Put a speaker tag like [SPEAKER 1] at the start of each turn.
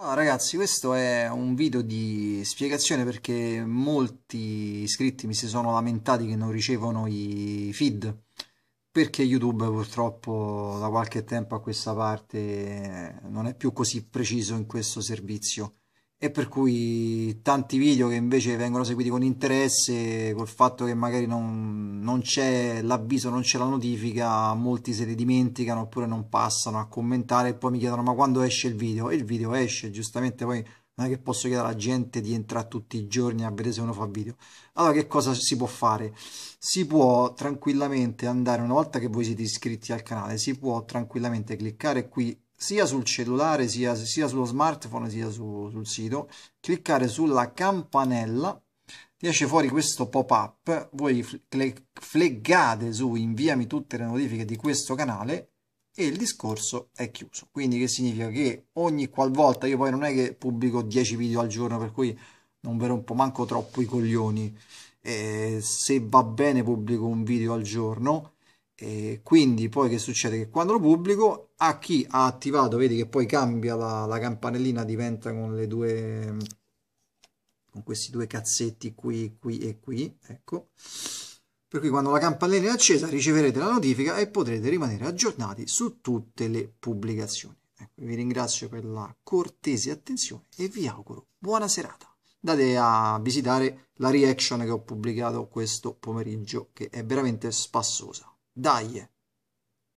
[SPEAKER 1] Allora ragazzi, questo è un video di spiegazione perché molti iscritti mi si sono lamentati che non ricevono i feed perché YouTube purtroppo da qualche tempo a questa parte non è più così preciso in questo servizio e per cui tanti video che invece vengono seguiti con interesse, col fatto che magari non, non c'è l'avviso, non c'è la notifica, molti se li dimenticano oppure non passano a commentare e poi mi chiedono ma quando esce il video? E il video esce, giustamente poi non è che posso chiedere alla gente di entrare tutti i giorni a vedere se uno fa video. Allora che cosa si può fare? Si può tranquillamente andare, una volta che voi siete iscritti al canale, si può tranquillamente cliccare qui sia sul cellulare, sia, sia sullo smartphone, sia su, sul sito, cliccare sulla campanella, ti esce fuori questo pop-up, voi fleggate su inviami tutte le notifiche di questo canale e il discorso è chiuso. Quindi che significa che ogni qualvolta, io poi non è che pubblico 10 video al giorno, per cui non ve rompo manco troppo i coglioni, eh, se va bene pubblico un video al giorno, e quindi poi che succede? Che quando lo pubblico a chi ha attivato, vedi che poi cambia la, la campanellina, diventa con le due con questi due cazzetti qui, qui e qui, ecco. Per cui quando la campanellina è accesa riceverete la notifica e potrete rimanere aggiornati su tutte le pubblicazioni. Ecco, vi ringrazio per la cortese attenzione e vi auguro buona serata. Andate a visitare la reaction che ho pubblicato questo pomeriggio che è veramente spassosa. Dai.